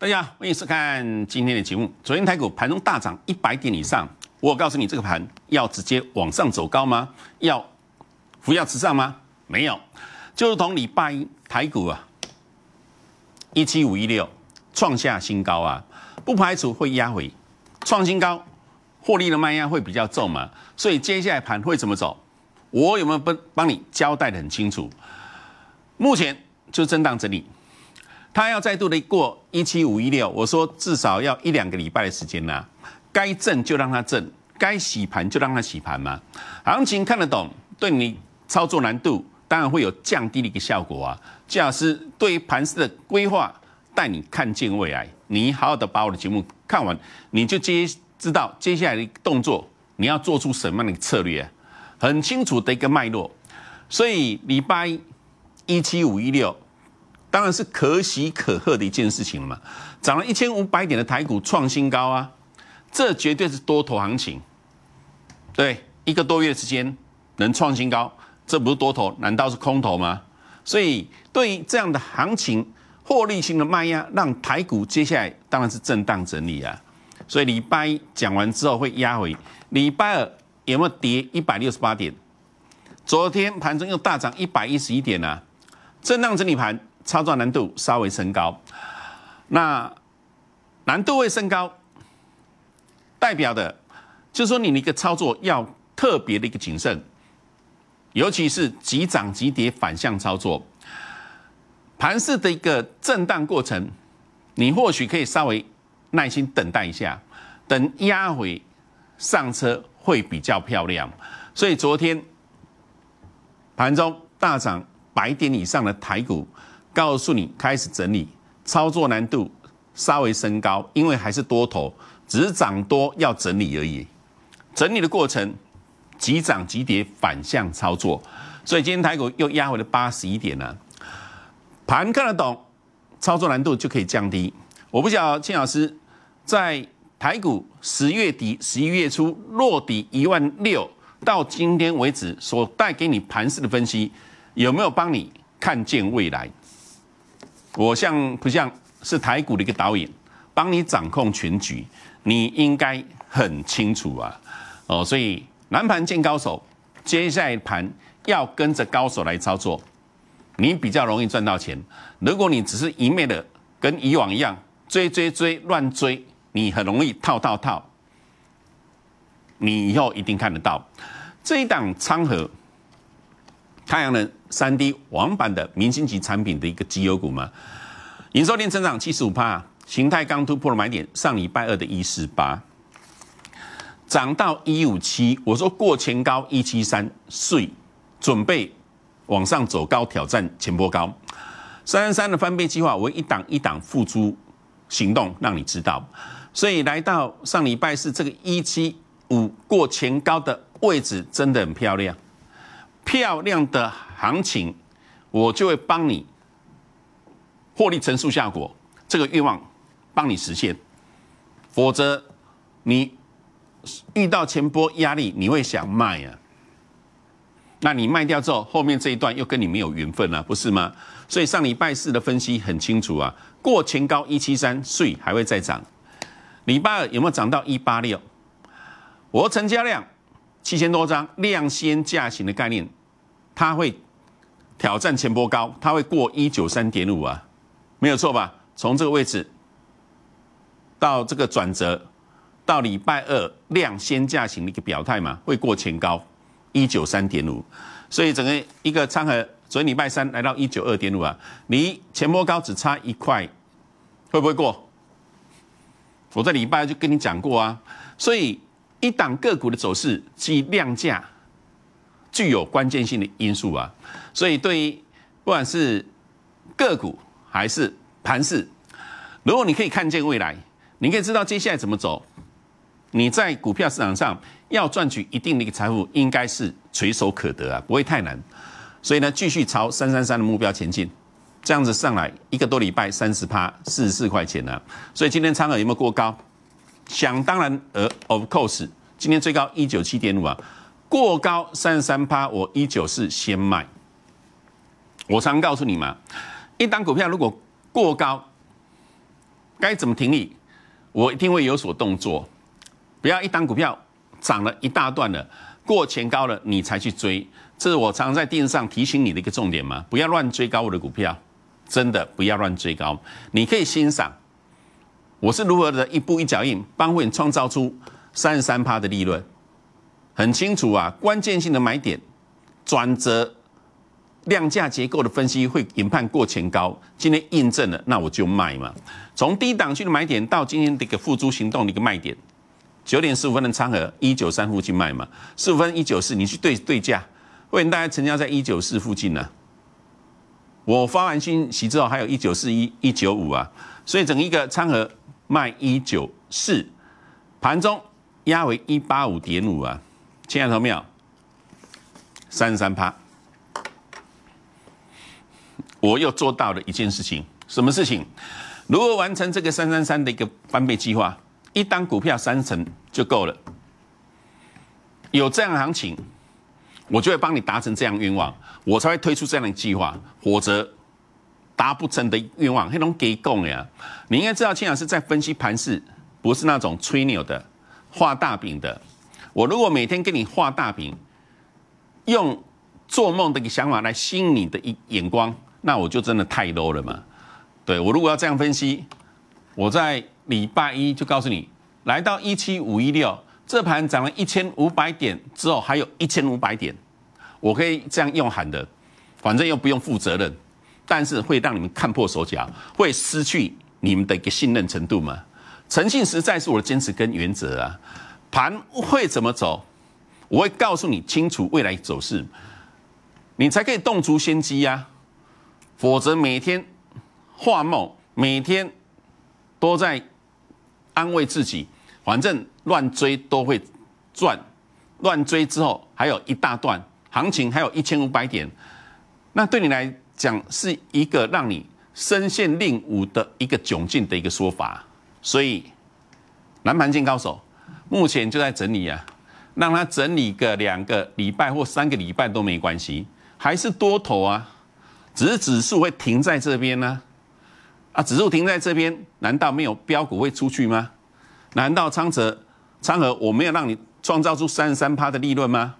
大家欢迎收看今天的节目。昨天台股盘中大涨一百点以上，我告诉你，这个盘要直接往上走高吗？要扶摇直上吗？没有，就如同礼拜一台股啊，一七五一六创下新高啊，不排除会压回创新高，获利的卖压会比较重嘛，所以接下来盘会怎么走？我有没有帮帮你交代的很清楚？目前就震荡整理。他要再度的过一七五一六，我说至少要一两个礼拜的时间啦。该震就让它震，该洗盘就让它洗盘嘛。行情看得懂，对你操作难度当然会有降低的一个效果啊。金老师对于盘式的规划，带你看见未来。你好好的把我的节目看完，你就接知道接下来的动作你要做出什么样的策略啊，很清楚的一个脉络。所以礼拜一七五一六。当然是可喜可贺的一件事情了嘛，涨了一千五百点的台股创新高啊，这绝对是多头行情。对，一个多月时间能创新高，这不是多头，难道是空头吗？所以对于这样的行情，获利性的卖压让台股接下来当然是震荡整理啊。所以礼拜一讲完之后会压回，礼拜二有没有跌一百六十八点？昨天盘中又大涨一百一十一点啊，震荡整理盘。操作难度稍微升高，那难度会升高，代表的就说你的一个操作要特别的一个谨慎，尤其是急涨急跌反向操作，盘势的一个震荡过程，你或许可以稍微耐心等待一下，等压回上车会比较漂亮。所以昨天盘中大涨百点以上的台股。告诉你，开始整理，操作难度稍微升高，因为还是多头，只是涨多要整理而已。整理的过程，急涨急跌，反向操作，所以今天台股又压回了八十一点啊。盘看得懂，操作难度就可以降低。我不晓得老师在台股十月底、十一月初落底一万六到今天为止，所带给你盘势的分析，有没有帮你看见未来？我像不像是台股的一个导演，帮你掌控全局，你应该很清楚啊。哦，所以蓝盘见高手，接下来盘要跟着高手来操作，你比较容易赚到钱。如果你只是一昧的跟以往一样追追追乱追，你很容易套套套。你以后一定看得到这一档昌河太阳能三 D 网版的明星级产品的一个绩优股嘛，营收店成长七十五趴，形态刚突破了买点，上礼拜二的一四八，涨到一五七，我说过前高一七三，碎，准备往上走高挑战前波高，三三三的翻倍计划，我一档一档付诸行动，让你知道，所以来到上礼拜是这个一七五过前高的位置，真的很漂亮。漂亮的行情，我就会帮你获利乘数效果，这个愿望帮你实现。否则，你遇到前波压力，你会想卖啊？那你卖掉之后，后面这一段又跟你没有缘分了，不是吗？所以上礼拜四的分析很清楚啊，过前高一七三，税还会再涨。礼拜二有没有涨到一八六？我成交量七千多张，量先价行的概念。它会挑战前波高，它会过一九三点五啊，没有错吧？从这个位置到这个转折，到礼拜二量先价型的一个表态嘛，会过前高一九三点五，所以整个一个差额，所以礼拜三来到一九二点五啊，离前波高只差一块，会不会过？我在礼拜就跟你讲过啊，所以一档个股的走势即量价。具有关键性的因素啊，所以对于不管是个股还是盘势，如果你可以看见未来，你可以知道接下来怎么走，你在股票市场上要赚取一定的一个财富，应该是垂手可得啊，不会太难。所以呢，继续朝三三三的目标前进，这样子上来一个多礼拜，三十趴，四十四块钱啊。所以今天仓额有没有过高？想当然，而 o f course，今天最高一九七点五啊。过高三十三趴，我一九四先卖。我常告诉你嘛，一档股票如果过高，该怎么停利，我一定会有所动作。不要一档股票涨了一大段了，过前高了，你才去追。这是我常在电视上提醒你的一个重点嘛，不要乱追高我的股票，真的不要乱追高。你可以欣赏，我是如何的一步一脚印帮会你创造出三十三趴的利润。很清楚啊，关键性的买点、转折、量价结构的分析会研判过前高，今天印证了，那我就卖嘛。从低档区的买点到今天这个付诸行动的一个卖点，九点十五分的仓额一九三附近卖嘛。十五分一九四，你去对对价，会大家成交在一九四附近呢。我发完信息之后，还有一九四一、一九五啊，所以整一个仓额卖一九四，盘中压为一八五点五啊。亲爱的朋友们，三三趴，我又做到了一件事情。什么事情？如何完成这个三三三的一个翻倍计划？一单股票三成就够了。有这样行情，我就会帮你达成这样愿望，我才会推出这样的计划。否则达不成的愿望，黑龙给供呀！你应该知道，青老师在分析盘势，不是那种吹牛的、画大饼的。我如果每天跟你画大饼，用做梦的一个想法来吸引你的一眼光，那我就真的太 low 了嘛。对我如果要这样分析，我在礼拜一就告诉你，来到一七五一六，这盘涨了一千五百点之后，还有一千五百点，我可以这样用喊的，反正又不用负责任，但是会让你们看破手脚，会失去你们的一个信任程度嘛。诚信实在是我的坚持跟原则啊。盘会怎么走？我会告诉你清楚未来走势，你才可以动足先机呀。否则每天画梦，每天都在安慰自己，反正乱追都会赚，乱追之后还有一大段行情，还有一千五百点，那对你来讲是一个让你身陷囹圄的一个窘境的一个说法。所以蓝盘见高手。目前就在整理啊，让它整理个两个礼拜或三个礼拜都没关系，还是多头啊，只是指数会停在这边呢。啊，指数停在这边，难道没有标股会出去吗？难道昌泽、昌河我没有让你创造出三十三趴的利润吗？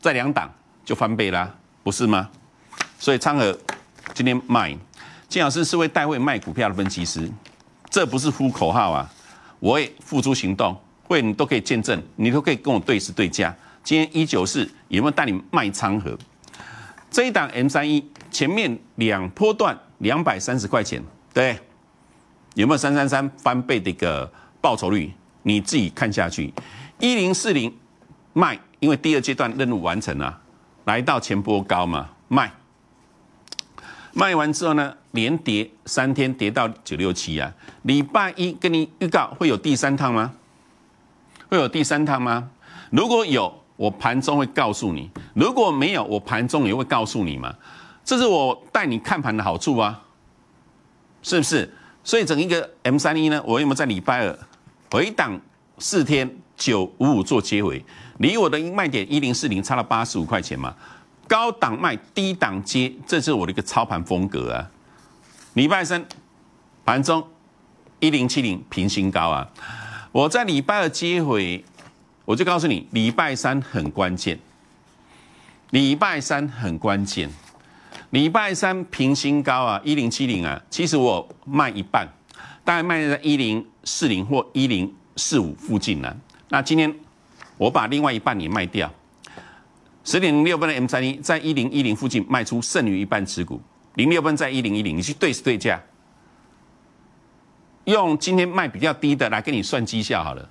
在两档就翻倍啦，不是吗？所以昌河今天卖，金老师是位代位卖股票的分析师，这不是呼口号啊。我也付诸行动，会你都可以见证，你都可以跟我对视对价。今天一九四有没有带你卖仓和这一档 M 三一前面两波段两百三十块钱，对，有没有三三三翻倍的一个报酬率？你自己看下去，一零四零卖，因为第二阶段任务完成了，来到前波高嘛卖。卖完之后呢，连跌三天，跌到九六七啊！礼拜一跟你预告会有第三趟吗？会有第三趟吗？如果有，我盘中会告诉你；如果没有，我盘中也会告诉你嘛。这是我带你看盘的好处啊，是不是？所以整一个 M 三一呢，我有没有在礼拜二回档四天九五五做接回？离我的卖点一零四零差了八十五块钱嘛？高档卖，低档接，这是我的一个操盘风格啊。礼拜三盘中一零七零平新高啊，我在礼拜二接回，我就告诉你，礼拜三很关键，礼拜三很关键，礼拜三平新高啊，一零七零啊，其实我卖一半，大概卖在一零四零或一零四五附近了。那今天我把另外一半也卖掉。十点零六分的 M 三一，在一零一零附近卖出剩余一半持股，零六分在一零一零，你去对时对价，用今天卖比较低的来跟你算绩效好了。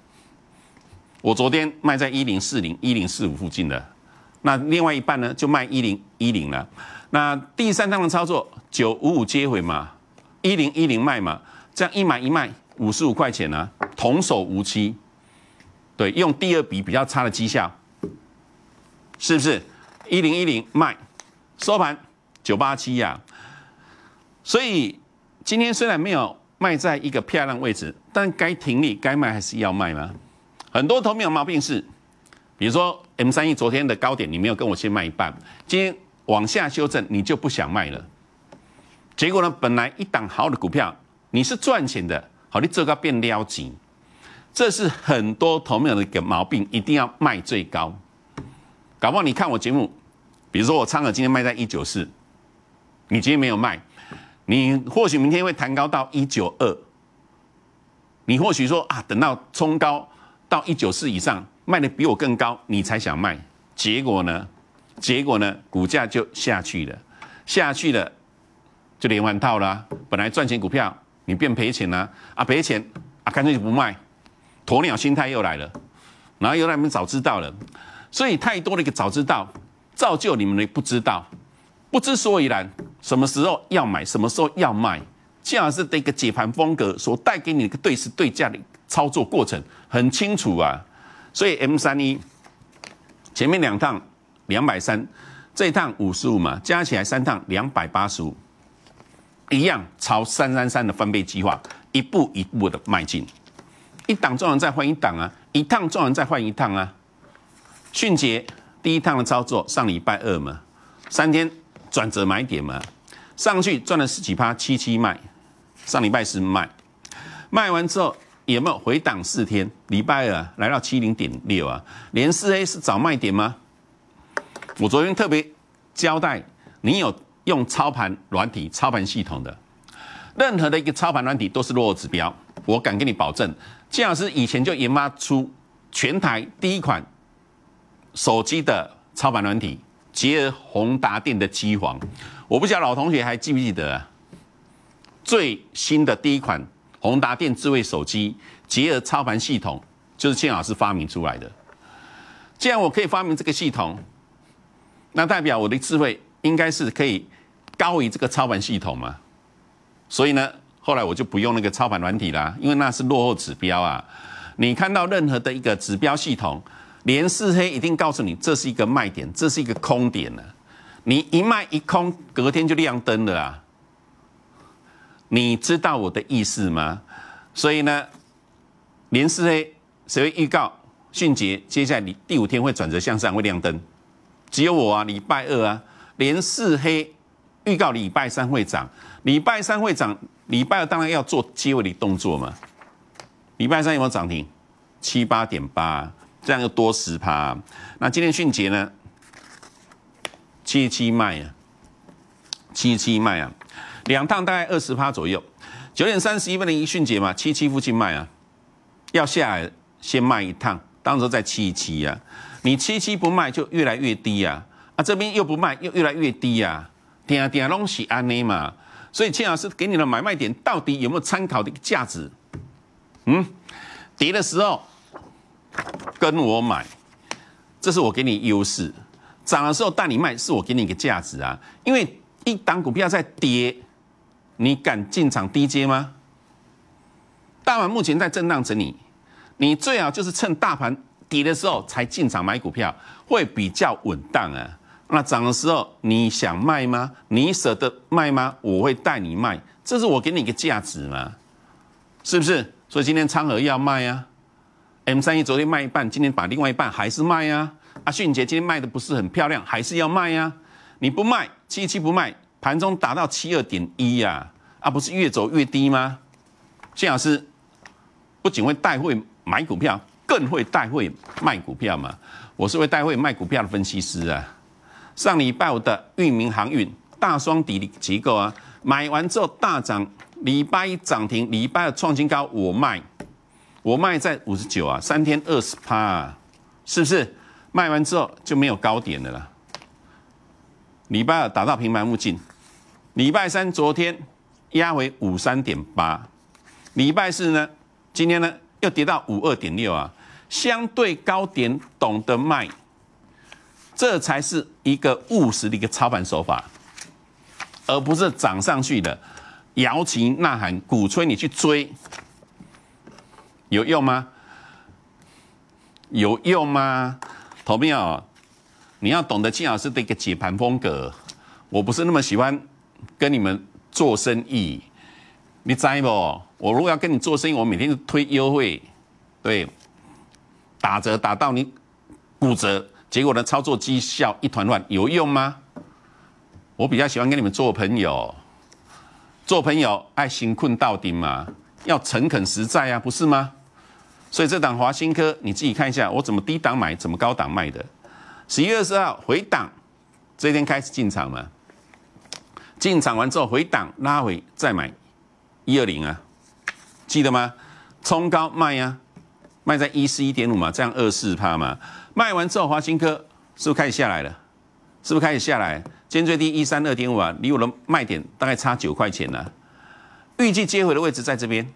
我昨天卖在一零四零、一零四五附近的，那另外一半呢就卖一零一零了。那第三档的操作，九五五接回嘛，一零一零卖嘛，这样一买一卖五十五块钱啊，童叟无欺。对，用第二笔比较差的绩效。是不是一零一零卖收盘九八七呀？所以今天虽然没有卖在一个漂亮位置，但该停利该卖还是要卖吗？很多头面有毛病是，比如说 M 三一昨天的高点，你没有跟我先卖一半，今天往下修正，你就不想卖了。结果呢，本来一档好的股票，你是赚钱的，好，你这个变撩极，这是很多头面的一个毛病，一定要卖最高。搞不好你看我节目，比如说我仓股今天卖在一九四，你今天没有卖，你或许明天会弹高到一九二，你或许说啊，等到冲高到一九四以上，卖的比我更高，你才想卖，结果呢？结果呢？股价就下去了，下去了，就连环套啦。本来赚钱股票，你变赔钱啦、啊赔钱啊干脆就不卖，鸵鸟心态又来了，然后又来你们早知道了。所以，太多的一个早知道，造就你们的不知道，不知所以然。什么时候要买，什么时候要卖，这样是的一个解盘风格所带给你的一个对时对价的操作过程很清楚啊。所以，M 三一前面两趟两百三，这一趟五十五嘛，加起来三趟两百八十五，一样朝三三三的翻倍计划一步一步的迈进。一档众完再换一档啊，一趟众完再换一趟啊。迅捷第一趟的操作，上礼拜二嘛，三天转折买点嘛，上去赚了十几趴，七七卖，上礼拜四卖，卖完之后有没有回档四天？礼拜二啊、来到七零点六啊，连四 A 是找卖点吗？我昨天特别交代，你有用操盘软体、操盘系统的，任何的一个操盘软体都是弱指标，我敢跟你保证，金老师以前就研发出全台第一款。手机的操盘软体，结合宏达电的机皇，我不知道老同学还记不记得啊？最新的第一款宏达电智慧手机结合操盘系统，就是建老师发明出来的。既然我可以发明这个系统，那代表我的智慧应该是可以高于这个操盘系统嘛？所以呢，后来我就不用那个操盘软体啦，因为那是落后指标啊。你看到任何的一个指标系统。连四黑一定告诉你，这是一个卖点，这是一个空点了。你一卖一空，隔天就亮灯了啊！你知道我的意思吗？所以呢，连四黑谁会预告迅捷？接下来你第五天会转折向上，会亮灯。只有我啊，礼拜二啊，连四黑预告礼拜三会涨，礼拜三会涨，礼拜二当然要做结尾的动作嘛。礼拜三有没有涨停？七八点八。这样又多十趴。那今天迅捷呢？七七卖啊，七七卖啊，两趟大概二十趴左右。九点三十一分的一迅捷嘛，七七附近卖啊，要下来先卖一趟，当时候再七七呀。你七七不卖就越来越低呀，啊这边又不卖又越来越低呀，点啊点啊拢安尼嘛。所以庆老师给你的买卖点到底有没有参考的一个价值？嗯，跌的时候。跟我买，这是我给你优势。涨的时候带你卖，是我给你一个价值啊。因为一档股票在跌，你敢进场低阶吗？大盘目前在震荡整理，你最好就是趁大盘跌的时候才进场买股票，会比较稳当啊。那涨的时候你想卖吗？你舍得卖吗？我会带你卖，这是我给你一个价值嘛，是不是？所以今天昌河要卖啊。M 三一昨天卖一半，今天把另外一半还是卖呀？阿迅杰今天卖的不是很漂亮，还是要卖呀？你不卖七七不卖，盘中达到七二点一呀？啊，不是越走越低吗？谢老师不仅会带会买股票，更会带会卖股票嘛？我是会带会卖股票的分析师啊。上礼拜五的域名航运大双底的结构啊，买完之后大涨，礼拜一涨停，礼拜二创新高，我卖。我卖在五十九啊，三天二十趴，是不是？卖完之后就没有高点的了。礼拜二打到平盘附近，礼拜三昨天压回五三点八，礼拜四呢，今天呢又跌到五二点六啊。相对高点懂得卖，这才是一个务实的一个操盘手法，而不是涨上去的摇旗呐喊，鼓吹你去追。有用吗？有用吗？朋友，你要懂得金老师的一个解盘风格。我不是那么喜欢跟你们做生意。你知不？我如果要跟你做生意，我每天都推优惠，对，打折打到你骨折，结果呢操作绩效一团乱，有用吗？我比较喜欢跟你们做朋友，做朋友爱心困到底嘛，要诚恳实在啊，不是吗？所以这档华新科，你自己看一下，我怎么低档买，怎么高档卖的。十一月二十号回档，这天开始进场嘛。进场完之后回档拉回再买一二零啊，记得吗？冲高卖啊，卖在一四一点五嘛，这样二四趴嘛。卖完之后华新科是不是开始下来了？是不是开始下来？尖最低一三二点五啊，离我的卖点大概差九块钱呢。预计接回的位置在这边。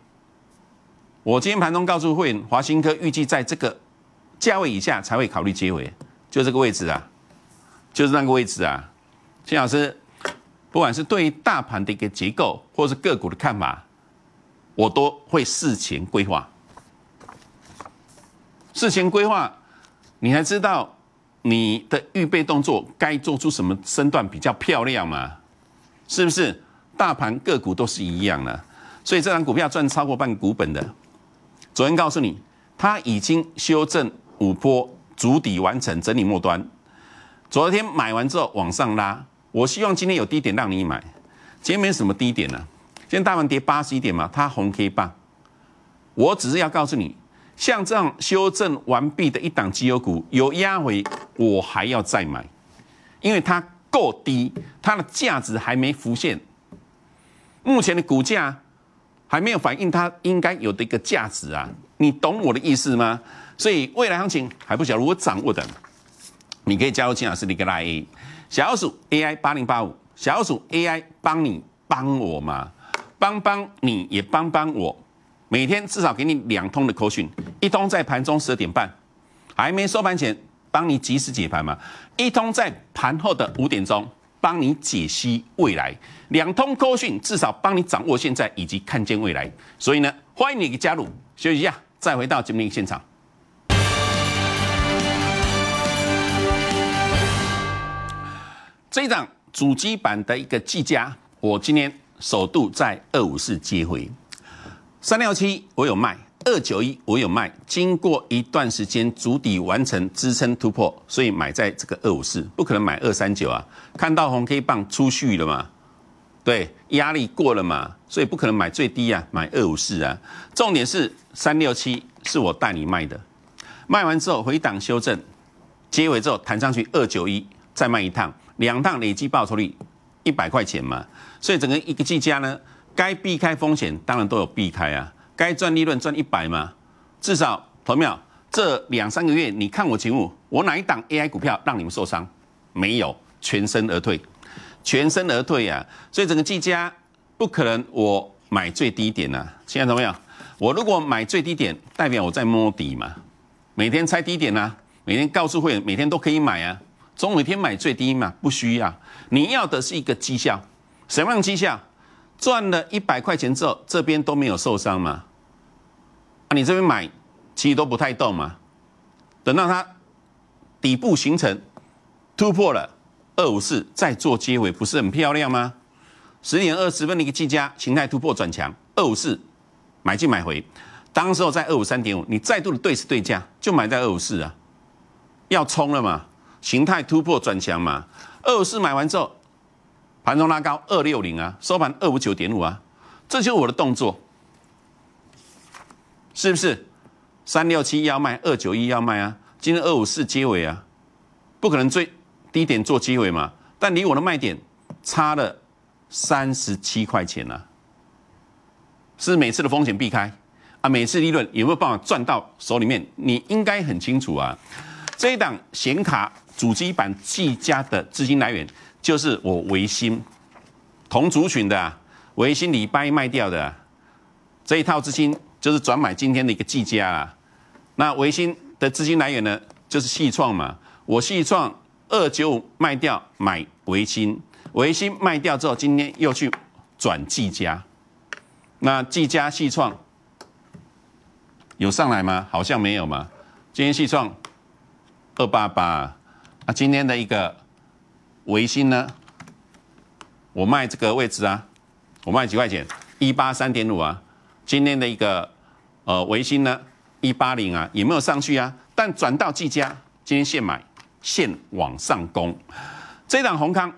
我今天盘中告诉会员，华兴科预计在这个价位以下才会考虑接回，就这个位置啊，就是那个位置啊。金老师，不管是对于大盘的一个结构或者是个股的看法，我都会事前规划。事前规划，你还知道你的预备动作该做出什么身段比较漂亮吗？是不是？大盘个股都是一样的，所以这张股票赚超过半股本的。昨天告诉你，它已经修正五波足底完成整理末端。昨天买完之后往上拉，我希望今天有低点让你买。今天没什么低点呢？今天大盘跌八十一点嘛，它红 K 棒。我只是要告诉你，像这样修正完毕的一档机油股有压回，我还要再买，因为它够低，它的价值还没浮现。目前的股价。还没有反映它应该有的一个价值啊，你懂我的意思吗？所以未来行情还不晓得我掌握的，你可以加入金老师的一个 line，小鼠 AI 八零八五，小鼠 AI 帮你帮我嘛，帮帮你也帮帮我，每天至少给你两通的口讯，一通在盘中十二点半，还没收盘前帮你及时解盘嘛，一通在盘后的五点钟。帮你解析未来，两通通讯至少帮你掌握现在以及看见未来，所以呢，欢迎你加入。休息一下，再回到节目现场。这一张主机版的一个技嘉，我今天首度在二五四接回三六七，我有卖。二九一我有卖，经过一段时间足底完成支撑突破，所以买在这个二五四，不可能买二三九啊！看到红 K 棒出续了嘛？对，压力过了嘛，所以不可能买最低啊，买二五四啊！重点是三六七是我带你卖的，卖完之后回档修正，结尾之后弹上去二九一再卖一趟，两趟累计报酬率一百块钱嘛，所以整个一个技家呢，该避开风险当然都有避开啊。该赚利润赚一百吗？至少，同友这两三个月，你看我节目，我哪一档 AI 股票让你们受伤？没有，全身而退，全身而退呀！所以整个技嘉不可能，我买最低点呐。亲爱的朋友，我如果买最低点，代表我在摸底嘛。每天猜低点呐，每天告诉会员，每天都可以买啊。总一天买最低嘛，不需要。你要的是一个绩效，什么样绩效？赚了一百块钱之后，这边都没有受伤嘛？啊，你这边买，其实都不太动嘛。等到它底部形成突破了二五四，再做机会不是很漂亮吗？十点二十分的一个计价形态突破转强，二五四买进买回，当时候在二五三点五，你再度的对时对价就买在二五四啊，要冲了嘛，形态突破转强嘛，二五四买完之后，盘中拉高二六零啊，收盘二五九点五啊，这就是我的动作。是不是三六七要卖，二九一要卖啊？今天二五四结尾啊，不可能最低点做机会嘛？但离我的卖点差了三十七块钱啊，是每次的风险避开啊，每次利润有没有办法赚到手里面？你应该很清楚啊。这一档显卡主机板技嘉的资金来源就是我维新同族群的维新礼拜卖掉的这一套资金。就是转买今天的一个技嘉啦，那维新的资金来源呢，就是细创嘛。我细创二九五卖掉买维新，维新卖掉之后，今天又去转技嘉。那技嘉细创有上来吗？好像没有嘛。今天细创二八八，那今天的一个维新呢？我卖这个位置啊，我卖几块钱？一八三点五啊。今天的一个。呃，维新呢，一八零啊，也没有上去啊，但转到技嘉，今天现买，现往上攻。这档宏康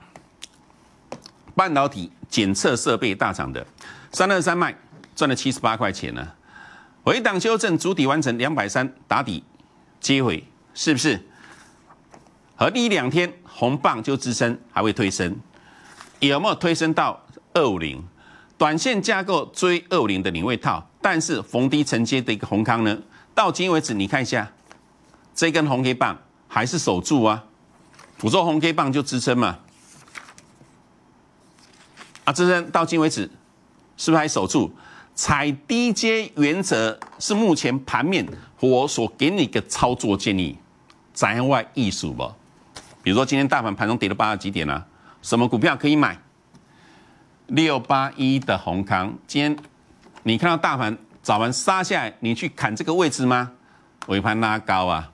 半导体检测设备大涨的，三二三卖赚了七十八块钱呢。回档修正主体完成两百三打底接回，是不是？和第一两天红棒就支撑，还会推升，有没有推升到二五零？短线架构追二五零的领位套。但是逢低承接的一个红康呢，到今为止你看一下，这根红 K 棒还是守住啊，辅助红 K 棒就支撑嘛，啊支撑到今为止是不是还守住？踩低阶原则是目前盘面我所给你一个操作建议，宅外艺术吧。比如说今天大盘盘中跌了八十几点啊，什么股票可以买？六八一的红康，今天。你看到大盘早盘杀下来，你去砍这个位置吗？尾盘拉高啊，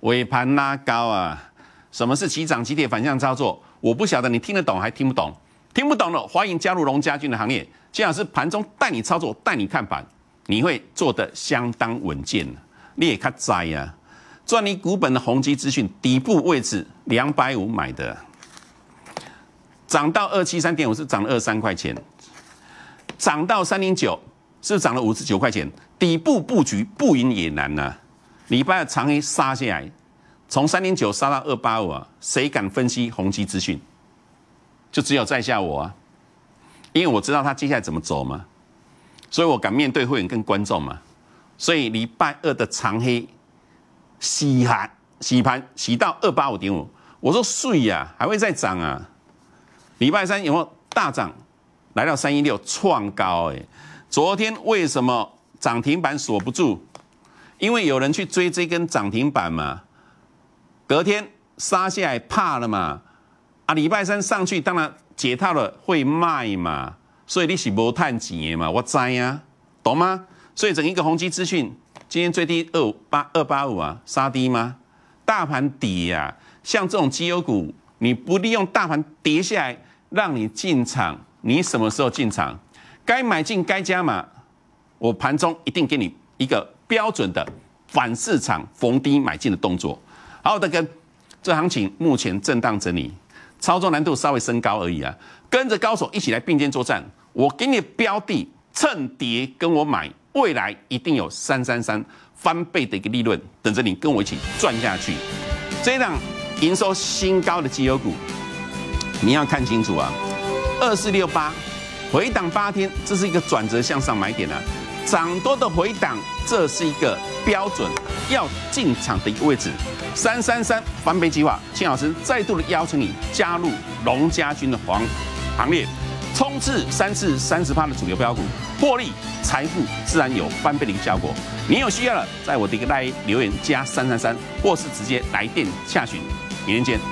尾盘拉高啊！什么是急涨急跌反向操作？我不晓得你听得懂还听不懂？听不懂的欢迎加入龙家军的行列，金老师盘中带你操作，带你看盘，你会做得相当稳健。你也看在呀，赚你股本的宏基资讯底部位置两百五买的，涨到二七三点五是涨了二三块钱，涨到三零九。是涨了五十九块钱，底部布局不赢也难呐。礼拜二长黑杀下来，从三零九杀到二八五啊，谁敢分析宏基资讯？就只有在下我啊，因为我知道他接下来怎么走嘛，所以我敢面对会员跟观众嘛。所以礼拜二的长黑洗盘洗盘洗到二八五点五，我说睡呀，还会再涨啊。礼拜三有没有大涨？来到三一六创高哎。昨天为什么涨停板锁不住？因为有人去追这根涨停板嘛。隔天杀下来怕了嘛？啊，礼拜三上去当然解套了会卖嘛，所以你是无赚钱的嘛，我知啊，懂吗？所以整一个宏基资讯今天最低二五八二八五啊，杀低吗？大盘跌呀，像这种绩优股，你不利用大盘跌下来让你进场，你什么时候进场？该买进该加码，我盘中一定给你一个标准的反市场逢低买进的动作。好，的，跟这行情目前震荡整理，操作难度稍微升高而已啊。跟着高手一起来并肩作战，我给你标的，趁跌跟我买，未来一定有三三三翻倍的一个利润等着你跟我一起赚下去。这档营收新高的绩优股，你要看清楚啊，二四六八。回档八天，这是一个转折向上买点啊，涨多的回档，这是一个标准要进场的一个位置。三三三翻倍计划，金老师再度的邀请你加入龙家军的行行列，冲刺三次三十趴的主流标股，获利财富自然有翻倍的一个效果。你有需要了，在我的一个来留言加三三三，或是直接来电下询，明天见。